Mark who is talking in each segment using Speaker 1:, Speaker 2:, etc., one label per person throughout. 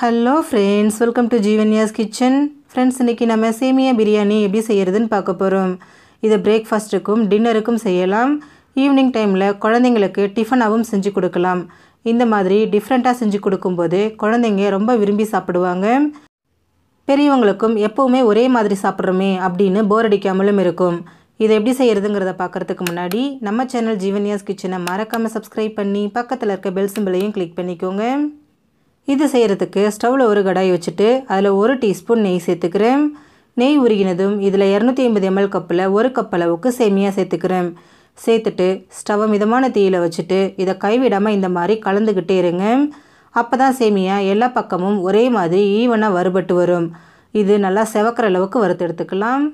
Speaker 1: hello friends welcome to Jeevanya's kitchen friends இன்றைக்கி நம்ம சேமியா பிரியாணி எப்படி செய்கிறதுன்னு பார்க்க போகிறோம் இதை பிரேக்ஃபாஸ்ட்டுக்கும் டின்னருக்கும் செய்யலாம் ஈவினிங் டைமில் குழந்தைங்களுக்கு டிஃபனாகவும் செஞ்சு கொடுக்கலாம் இந்த மாதிரி டிஃப்ரெண்ட்டாக செஞ்சு கொடுக்கும்போது குழந்தைங்க ரொம்ப விரும்பி சாப்பிடுவாங்க பெரியவங்களுக்கும் எப்போவுமே ஒரே மாதிரி சாப்பிட்றோமே அப்படின்னு போர் அடிக்காமலும் இருக்கும் இதை எப்படி செய்கிறதுங்கிறத பார்க்குறதுக்கு முன்னாடி நம்ம சேனல் ஜீவன்யாஸ் கிச்சனை மறக்காமல் சப்ஸ்கிரைப் பண்ணி பக்கத்தில் இருக்க பெல் சிம்பிளையும் கிளிக் பண்ணிக்கோங்க இது செய்கிறதுக்கு ஸ்டவ்வில் ஒரு கடாய் வச்சுட்டு அதில் ஒரு டீஸ்பூன் நெய் சேர்த்துக்கிறேன் நெய் உருகினதும் இதில் இரநூத்தி ஐம்பது எம்எல் கப்பில் ஒரு கப் அளவுக்கு சேமியாக சேர்த்துக்கிறேன் சேர்த்துட்டு ஸ்டவ்வை மிதமான தீயில் வச்சுட்டு இதை கைவிடாமல் இந்த மாதிரி கலந்துக்கிட்டே இருங்க அப்போ தான் சேமியா எல்லா பக்கமும் ஒரே மாதிரி ஈவனாக வறுபட்டு வரும் இது நல்லா செவக்கிற அளவுக்கு வறுத்து எடுத்துக்கலாம்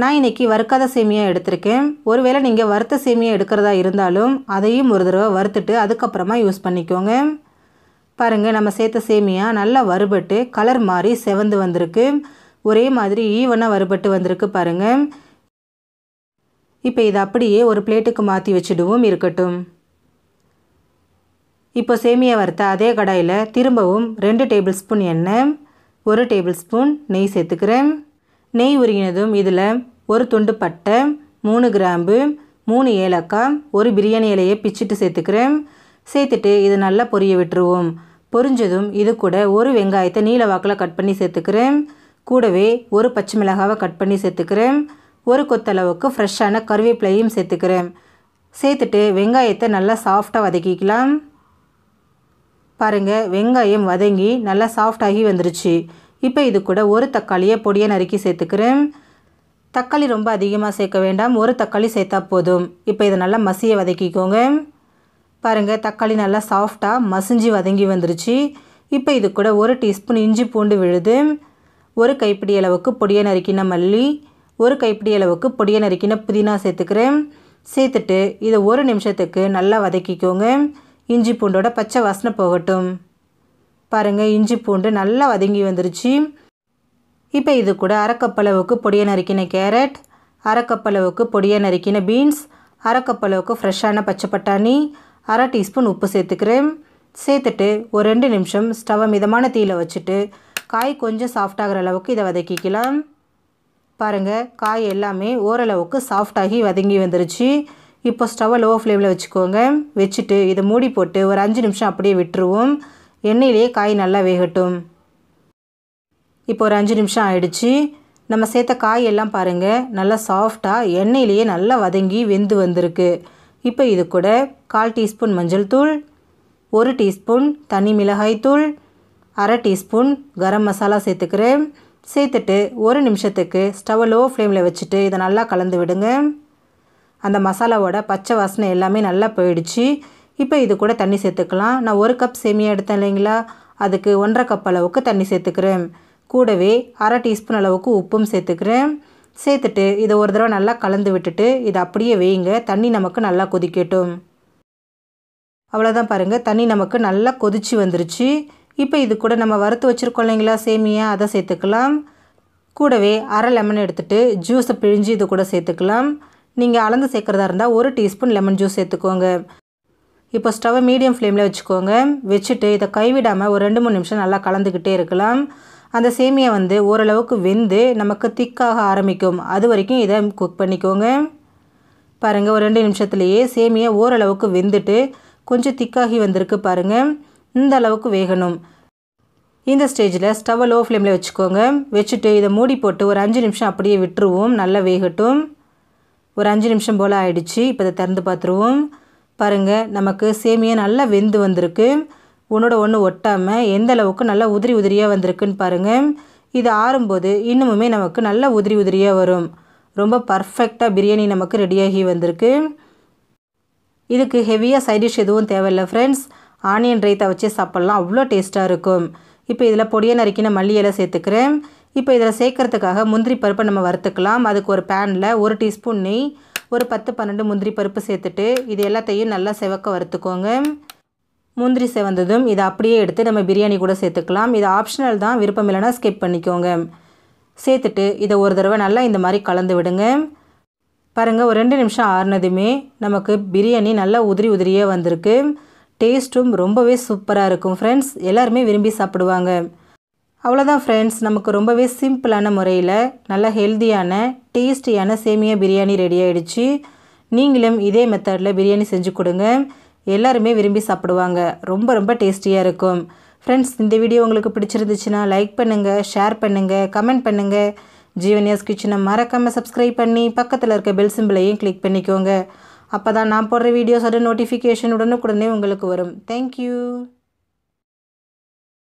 Speaker 1: நான் இன்றைக்கி வறுக்காத சேமியா எடுத்திருக்கேன் ஒருவேளை நீங்கள் வறுத்த சேமியா எடுக்கிறதா இருந்தாலும் அதையும் ஒரு தடவை வறுத்துட்டு அதுக்கப்புறமா யூஸ் பண்ணிக்கோங்க பாருங்கள் நம்ம சேர்த்த சேமியா நல்லா வறுபட்டு கலர் மாறி செவந்து வந்திருக்கு ஒரே மாதிரி ஈவனாக வறுபட்டு வந்திருக்கு பாருங்கள் இப்போ இதை அப்படியே ஒரு பிளேட்டுக்கு மாற்றி வச்சுடுவோம் இருக்கட்டும் இப்போ சேமியா வறுத்த அதே கடாயில் திரும்பவும் ரெண்டு டேபிள் ஸ்பூன் எண்ணெய் ஒரு டேபிள் ஸ்பூன் நெய் சேர்த்துக்கிறேன் நெய் உருகினதும் இதில் ஒரு துண்டு பட்டை மூணு கிராம்பு மூணு ஏலக்காய் ஒரு பிரியாணி இலையை பிச்சுட்டு சேர்த்துக்கிறேன் சேர்த்துட்டு இது நல்லா பொரிய விட்டுருவோம் பொரிஞ்சதும் இது கூட ஒரு வெங்காயத்தை நீல வாக்கில் கட் பண்ணி சேர்த்துக்கிறேன் கூடவே ஒரு பச்சை மிளகாவை கட் பண்ணி சேர்த்துக்கிறேன் ஒரு கொத்தளவுக்கு ஃப்ரெஷ்ஷான கருவேப்பிலையும் சேர்த்துக்கிறேன் சேர்த்துட்டு வெங்காயத்தை நல்லா சாஃப்டாக வதக்கிக்கலாம் பாருங்கள் வெங்காயம் வதங்கி நல்லா சாஃப்டாகி வந்துருச்சு இப்போ இது கூட ஒரு தக்காளியை பொடியை நறுக்கி சேர்த்துக்கிறேன் தக்காளி ரொம்ப அதிகமாக சேர்க்க வேண்டாம் ஒரு தக்காளி சேர்த்தா போதும் இப்போ இதை நல்லா மசியை வதக்கிக்கோங்க பாருங்கள் தக்காளி நல்லா சாஃப்டாக மசிஞ்சி வதங்கி வந்துருச்சு இப்போ இது கூட ஒரு டீஸ்பூன் இஞ்சி பூண்டு விழுது ஒரு கைப்பிடி அளவுக்கு பொடியை நறுக்கின மல்லி ஒரு கைப்பிடி அளவுக்கு பொடியை நறுக்கின புதினா சேர்த்துக்கிறேன் சேர்த்துட்டு இதை ஒரு நிமிஷத்துக்கு நல்லா வதக்கிக்கோங்க இஞ்சி பூண்டோட பச்சை வாசனை போகட்டும் பாருங்கள் இஞ்சி பூண்டு நல்லா வதங்கி வந்துருச்சு இப்போ இது கூட அரைக்கப்பளவுக்கு பொடியை நறுக்கின கேரட் அரைக்கப்பளவுக்கு பொடியை நறுக்கின பீன்ஸ் அரைக்கப்பளவுக்கு ஃப்ரெஷ்ஷான பச்சை பட்டாணி அரை டீஸ்பூன் உப்பு சேர்த்துக்கிறேன் சேர்த்துட்டு ஒரு ரெண்டு நிமிஷம் ஸ்டவ் மிதமான தீயில் வச்சுட்டு காய் கொஞ்சம் சாஃப்டாகிற அளவுக்கு இதை வதக்கிக்கலாம் பாருங்கள் காய் எல்லாமே ஓரளவுக்கு சாஃப்டாகி வதங்கி வந்துருச்சு இப்போ ஸ்டவ்வை லோ ஃப்ளேமில் வச்சுக்கோங்க வச்சுட்டு இதை மூடி போட்டு ஒரு அஞ்சு நிமிஷம் அப்படியே விட்டுருவோம் எண்ணெயிலேயே காய் நல்லா வேகட்டும் இப்போ ஒரு அஞ்சு நிமிஷம் ஆயிடுச்சு நம்ம சேர்த்த காய் எல்லாம் பாருங்கள் நல்லா சாஃப்டாக எண்ணெயிலேயே நல்லா வதங்கி வெந்து வந்திருக்கு இப்போ இது கூட கால் டீஸ்பூன் மஞ்சள் தூள் ஒரு டீஸ்பூன் தனி மிளகாய் தூள் அரை டீஸ்பூன் கரம் மசாலா சேர்த்துக்கிறேன் சேர்த்துட்டு ஒரு நிமிஷத்துக்கு ஸ்டவ் லோ ஃப்ளேமில் வச்சுட்டு இதை நல்லா கலந்து விடுங்க அந்த மசாலாவோட பச்சை வாசனை எல்லாமே நல்லா போயிடுச்சு இப்போ இது கூட தண்ணி சேர்த்துக்கலாம் நான் ஒரு கப் சேமியா எடுத்தேன் இல்லைங்களா அதுக்கு ஒன்றரை கப் அளவுக்கு தண்ணி சேர்த்துக்கிறேன் கூடவே அரை டீஸ்பூன் அளவுக்கு உப்பும் சேர்த்துக்கிறேன் சேர்த்துட்டு இதை ஒரு தடவை நல்லா கலந்து விட்டுட்டு இதை அப்படியே வேயுங்க தண்ணி நமக்கு நல்லா கொதிக்கட்டும் அவ்வளோதான் பாருங்கள் தண்ணி நமக்கு நல்லா கொதிச்சு வந்துருச்சு இப்போ இது கூட நம்ம வறுத்து வச்சுருக்கோம் இல்லைங்களா சேமியா அதை சேர்த்துக்கலாம் கூடவே அரை லெமன் எடுத்துகிட்டு ஜூஸை பிழிஞ்சு இது கூட சேர்த்துக்கலாம் நீங்கள் அளந்து சேர்க்குறதா இருந்தால் ஒரு டீஸ்பூன் லெமன் ஜூஸ் சேர்த்துக்கோங்க இப்போ ஸ்டவ்வை மீடியம் ஃப்ளேமில் வச்சுக்கோங்க வச்சுட்டு இதை கைவிடாமல் ஒரு ரெண்டு மூணு நிமிஷம் நல்லா கலந்துக்கிட்டே இருக்கலாம் அந்த சேமியா வந்து ஓரளவுக்கு வெந்து நமக்கு திக்காக ஆரம்பிக்கும் அது வரைக்கும் இதை குக் பண்ணிக்கோங்க பாருங்கள் ஒரு ரெண்டு நிமிஷத்துலேயே சேமியா ஓரளவுக்கு வெந்துட்டு கொஞ்சம் திக்காகி வந்திருக்கு பாருங்கள் இந்த அளவுக்கு வேகணும் இந்த ஸ்டேஜில் ஸ்டவ்வை லோ ஃப்ளேமில் வச்சுக்கோங்க வச்சுட்டு இதை மூடி போட்டு ஒரு அஞ்சு நிமிஷம் அப்படியே விட்டுருவோம் நல்லா வேகட்டும் ஒரு அஞ்சு நிமிஷம் போல் ஆயிடுச்சு இப்போ இதை திறந்து பார்த்துருவோம் பாருங்கள் நமக்கு சேமியா நல்லா வெந்து வந்திருக்கு ஒன்றோட ஒன்று ஒட்டாமல் எந்த அளவுக்கு நல்லா உதிரி உதிரியாக வந்திருக்குன்னு பாருங்கள் இது ஆறும்போது இன்னுமுமே நமக்கு நல்லா உதிரி உதிரியாக வரும் ரொம்ப பர்ஃபெக்டாக பிரியாணி நமக்கு ரெடியாகி வந்திருக்கு இதுக்கு ஹெவியாக சைட் டிஷ் எதுவும் தேவையில்லை ஃப்ரெண்ட்ஸ் ஆனியன் ரைத்தா வச்சு சாப்பிட்லாம் அவ்வளோ டேஸ்ட்டாக இருக்கும் இப்போ இதில் பொடியை நறுக்கின மல்லி இலை சேர்த்துக்கிறேன் இப்போ இதில் சேர்க்கறதுக்காக முந்திரி பருப்பை நம்ம வறுத்துக்கலாம் அதுக்கு ஒரு பேனில் ஒரு டீஸ்பூன் நெய் ஒரு பத்து பன்னெண்டு முந்திரி பருப்பு சேர்த்துட்டு இது எல்லாத்தையும் நல்லா செவக்க வறுத்துக்கோங்க முந்திரி செவந்ததும் இதை அப்படியே எடுத்து நம்ம பிரியாணி கூட சேர்த்துக்கலாம் இது ஆப்ஷனல் தான் விருப்பம் இல்லைனா ஸ்கிப் பண்ணிக்கோங்க சேர்த்துட்டு இதை ஒரு தடவை நல்லா இந்த மாதிரி கலந்து விடுங்க பாருங்கள் ஒரு ரெண்டு நிமிஷம் ஆறுனதுமே நமக்கு பிரியாணி நல்லா உதிரி உதிரியே வந்திருக்கு டேஸ்ட்டும் ரொம்பவே சூப்பராக இருக்கும் ஃப்ரெண்ட்ஸ் எல்லாருமே விரும்பி சாப்பிடுவாங்க அவ்வளோதான் ஃப்ரெண்ட்ஸ் நமக்கு ரொம்பவே சிம்பிளான முறையில் நல்லா ஹெல்த்தியான டேஸ்டியான சேமியா பிரியாணி ரெடி ஆகிடுச்சு நீங்களும் இதே மெத்தடில் பிரியாணி செஞ்சு கொடுங்க எல்லாருமே விரும்பி சாப்பிடுவாங்க ரொம்ப ரொம்ப டேஸ்டியாக இருக்கும் ஃப்ரெண்ட்ஸ் இந்த வீடியோ உங்களுக்கு பிடிச்சிருந்துச்சுன்னா லைக் பண்ணுங்கள் ஷேர் பண்ணுங்கள் கமெண்ட் பண்ணுங்கள் ஜீவனியாஸ் கிச்சனை மறக்காமல் சப்ஸ்கிரைப் பண்ணி பக்கத்தில் இருக்க பெல் சிம்பிளையும் கிளிக் பண்ணிக்கோங்க அப்போ தான் நான் போடுற வீடியோஸோட நோட்டிஃபிகேஷன் உடனுக்குடனே உங்களுக்கு வரும் தேங்க்யூ